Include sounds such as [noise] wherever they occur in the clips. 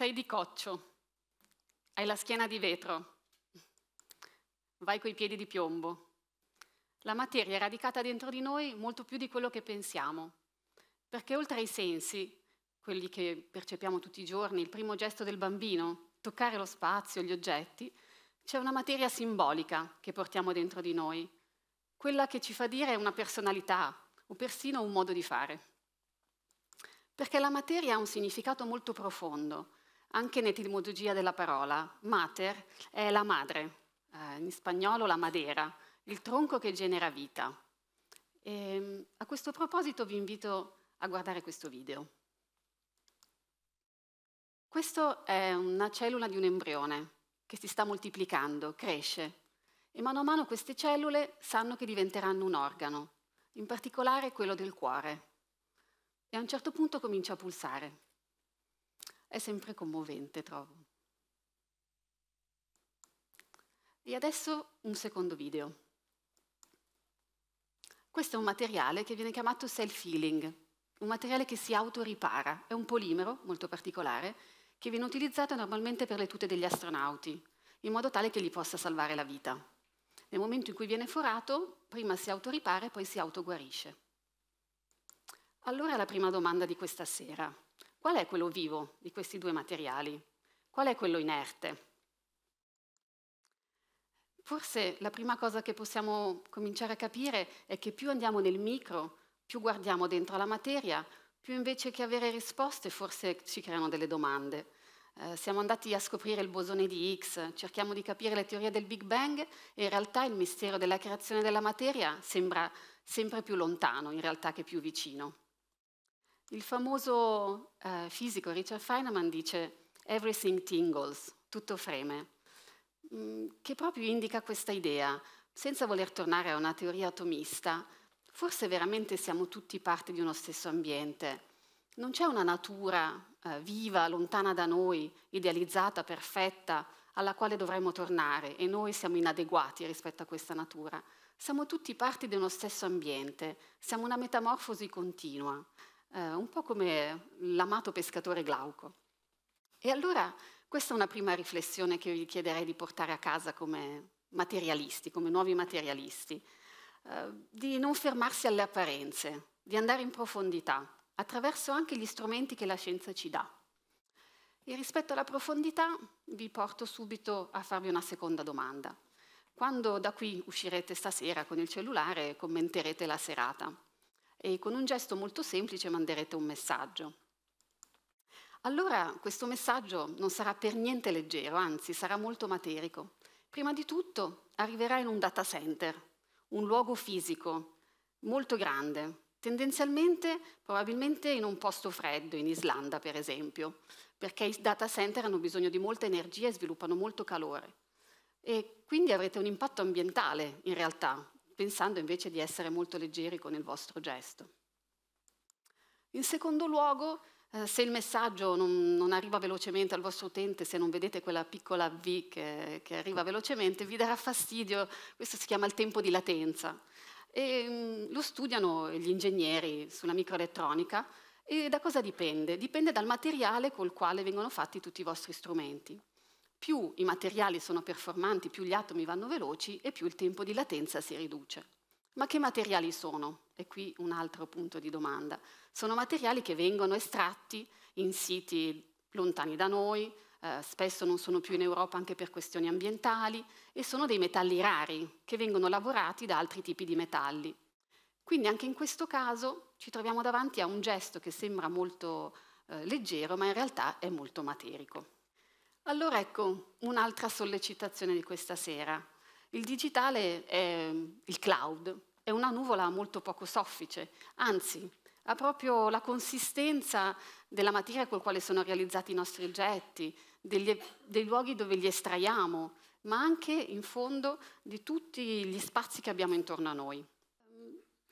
Sei di coccio, hai la schiena di vetro, vai coi piedi di piombo. La materia è radicata dentro di noi molto più di quello che pensiamo, perché oltre ai sensi, quelli che percepiamo tutti i giorni, il primo gesto del bambino, toccare lo spazio, gli oggetti, c'è una materia simbolica che portiamo dentro di noi, quella che ci fa dire una personalità o persino un modo di fare. Perché la materia ha un significato molto profondo anche in etimologia della parola. Mater è la madre, eh, in spagnolo la madera, il tronco che genera vita. E, ehm, a questo proposito vi invito a guardare questo video. Questa è una cellula di un embrione che si sta moltiplicando, cresce e mano a mano queste cellule sanno che diventeranno un organo, in particolare quello del cuore. E a un certo punto comincia a pulsare è sempre commovente, trovo. E adesso un secondo video. Questo è un materiale che viene chiamato self-healing, un materiale che si autoripara, è un polimero molto particolare che viene utilizzato normalmente per le tute degli astronauti, in modo tale che gli possa salvare la vita. Nel momento in cui viene forato, prima si autoripara e poi si autoguarisce. Allora la prima domanda di questa sera. Qual è quello vivo di questi due materiali? Qual è quello inerte? Forse la prima cosa che possiamo cominciare a capire è che più andiamo nel micro, più guardiamo dentro la materia, più invece che avere risposte forse ci creano delle domande. Eh, siamo andati a scoprire il bosone di Higgs, cerchiamo di capire le teorie del Big Bang e in realtà il mistero della creazione della materia sembra sempre più lontano in realtà che più vicino. Il famoso eh, fisico Richard Feynman dice everything tingles, tutto freme, mm, che proprio indica questa idea, senza voler tornare a una teoria atomista, forse veramente siamo tutti parte di uno stesso ambiente. Non c'è una natura eh, viva, lontana da noi, idealizzata, perfetta, alla quale dovremmo tornare e noi siamo inadeguati rispetto a questa natura. Siamo tutti parte di uno stesso ambiente, siamo una metamorfosi continua eh, un po' come l'amato pescatore Glauco. E allora questa è una prima riflessione che vi chiederei di portare a casa come materialisti, come nuovi materialisti, eh, di non fermarsi alle apparenze, di andare in profondità, attraverso anche gli strumenti che la scienza ci dà. E rispetto alla profondità vi porto subito a farvi una seconda domanda. Quando da qui uscirete stasera con il cellulare commenterete la serata, e con un gesto molto semplice manderete un messaggio. Allora questo messaggio non sarà per niente leggero, anzi sarà molto materico. Prima di tutto arriverà in un data center, un luogo fisico molto grande, tendenzialmente probabilmente in un posto freddo, in Islanda per esempio, perché i data center hanno bisogno di molta energia e sviluppano molto calore. E quindi avrete un impatto ambientale in realtà, pensando invece di essere molto leggeri con il vostro gesto. In secondo luogo, eh, se il messaggio non, non, arriva velocemente al vostro utente, se non vedete quella piccola V che, che arriva velocemente, vi darà fastidio, questo si chiama il tempo di latenza. E, mm, lo studiano gli ingegneri sulla microelettronica e da cosa dipende? Dipende dal materiale col quale vengono fatti tutti i vostri strumenti più i materiali sono performanti, più gli atomi vanno veloci e più il tempo di latenza si riduce. Ma che materiali sono? E qui un altro punto di domanda. Sono materiali che vengono estratti in siti lontani da noi, eh, spesso non sono più in Europa anche per questioni ambientali, e sono dei metalli rari che vengono lavorati da altri tipi di metalli. Quindi anche in questo caso ci troviamo davanti a un gesto che sembra molto eh, leggero, ma in realtà è molto materico. Allora ecco un'altra sollecitazione di questa sera. Il digitale, è, il cloud, è una nuvola molto poco soffice, anzi ha proprio la consistenza della materia col quale sono realizzati i nostri oggetti, degli, dei luoghi dove li estraiamo, ma anche in fondo di tutti gli spazi che abbiamo intorno a noi.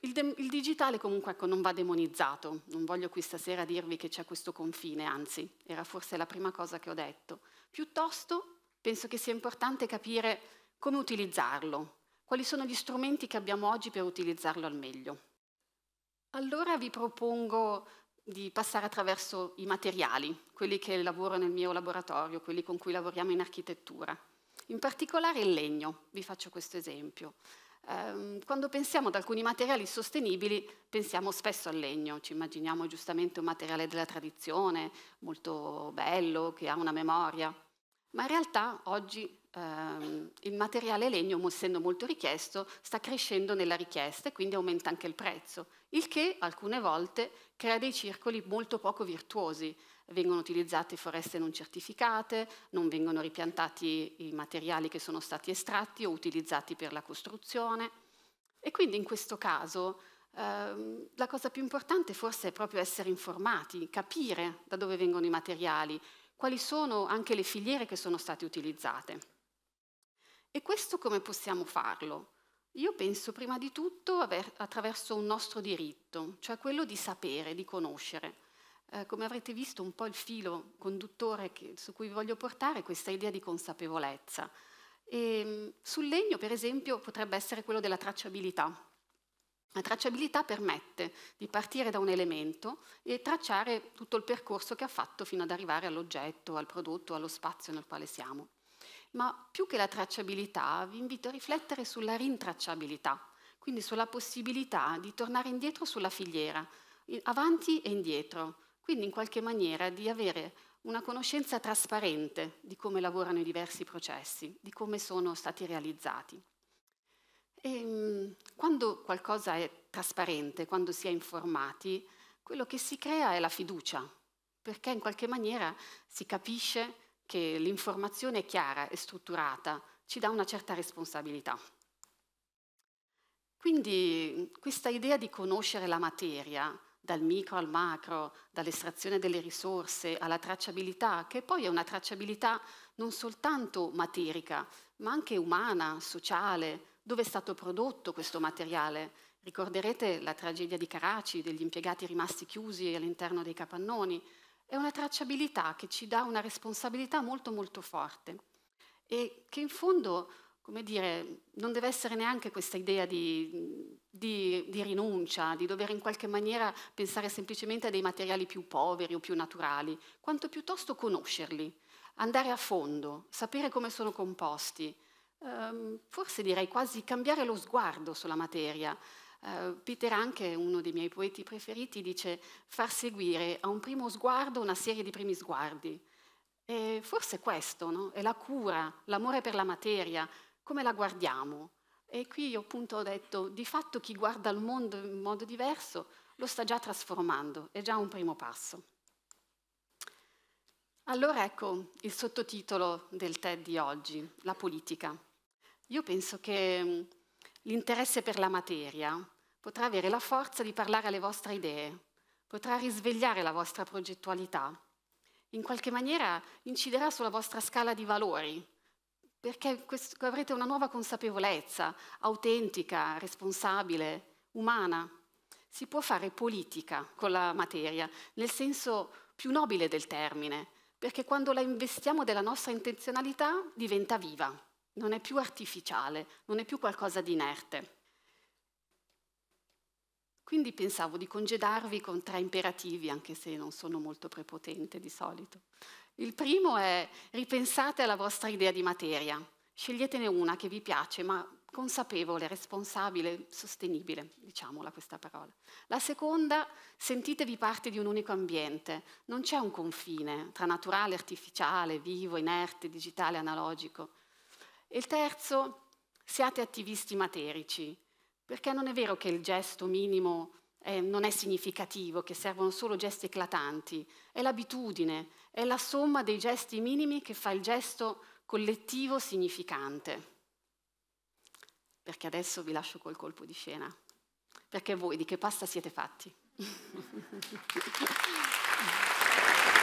Il, il digitale comunque ecco, non va demonizzato, non voglio qui stasera dirvi che c'è questo confine, anzi era forse la prima cosa che ho detto. Piuttosto penso che sia importante capire come utilizzarlo, quali sono gli strumenti che abbiamo oggi per utilizzarlo al meglio. Allora vi propongo di passare attraverso i materiali, quelli che lavoro nel mio laboratorio, quelli con cui lavoriamo in architettura. In particolare il legno, vi faccio questo esempio. Ehm, quando pensiamo ad alcuni materiali sostenibili, pensiamo spesso al legno, ci immaginiamo giustamente un materiale della tradizione, molto bello, che ha una memoria, ma in realtà oggi ehm, il materiale legno, essendo molto richiesto, sta crescendo nella richiesta e quindi aumenta anche il prezzo, il che alcune volte crea dei circoli molto poco virtuosi, vengono utilizzate foreste non certificate, non vengono ripiantati i materiali che sono stati estratti o utilizzati per la costruzione. E quindi in questo caso ehm, la cosa più importante forse è proprio essere informati, capire da dove vengono i materiali, quali sono anche le filiere che sono state utilizzate. E questo come possiamo farlo? Io penso prima di tutto attraverso un nostro diritto, cioè quello di sapere, di conoscere. Eh, come avrete visto, un po' il filo conduttore che, su cui vi voglio portare questa idea di consapevolezza. E, ehm, sul legno, per esempio, potrebbe essere quello della tracciabilità. La tracciabilità permette di partire da un elemento e tracciare tutto il percorso che ha fatto fino ad arrivare all'oggetto, al prodotto, allo spazio nel quale siamo. Ma più che la tracciabilità, vi invito a riflettere sulla rintracciabilità, quindi sulla possibilità di tornare indietro sulla filiera, avanti e indietro, quindi in qualche maniera di avere una conoscenza trasparente di come lavorano i diversi processi, di come sono stati realizzati. E, ehm, quando qualcosa è trasparente, quando si è informati, quello che si crea è la fiducia, perché in qualche maniera si capisce che l'informazione è chiara e strutturata, ci dà una certa responsabilità. Quindi questa idea di conoscere la materia dal micro al macro, dall'estrazione delle risorse alla tracciabilità, che poi è una tracciabilità non soltanto materica, ma anche umana, sociale, dove è stato prodotto questo materiale. Ricorderete la tragedia di Karachi, degli impiegati rimasti chiusi all'interno dei capannoni. È una tracciabilità che ci dà una responsabilità molto molto forte e che in fondo come dire, non deve essere neanche questa idea di, di, di, rinuncia, di dover in qualche maniera pensare semplicemente a dei materiali più poveri o più naturali, quanto piuttosto conoscerli, andare a fondo, sapere come sono composti, ehm, forse direi quasi cambiare lo sguardo sulla materia. Eh, Peter Anche, uno dei miei poeti preferiti, dice far seguire a un primo sguardo una serie di primi sguardi. E forse questo no? è la cura, l'amore per la materia, come la guardiamo? E qui io appunto ho detto, di fatto chi guarda il mondo in modo diverso lo sta già trasformando, è già un primo passo. Allora ecco il sottotitolo del TED di oggi, la politica. Io penso che mm, l'interesse per la materia potrà avere la forza di parlare alle vostre idee, potrà risvegliare la vostra progettualità, in qualche maniera inciderà sulla vostra scala di valori, perché avrete una nuova consapevolezza autentica, responsabile, umana. Si può fare politica con la materia, nel senso più nobile del termine, perché quando la investiamo della nostra intenzionalità diventa viva, non è più artificiale, non è più qualcosa di inerte. Quindi pensavo di congedarvi con tre imperativi, anche se non sono molto prepotente di solito. Il primo è ripensate alla vostra idea di materia, sceglietene una che vi piace, ma consapevole, responsabile, sostenibile, diciamola questa parola. La seconda, sentitevi parte di un unico ambiente, non c'è un confine tra naturale, artificiale, vivo, inerte, digitale, analogico. E il terzo, siate attivisti materici, perché non è vero che il gesto minimo eh, non è significativo, che servono solo gesti eclatanti, è l'abitudine, è la somma dei gesti minimi che fa il gesto collettivo significante. Perché adesso vi lascio col colpo di scena, perché voi di che pasta siete fatti? [laughs]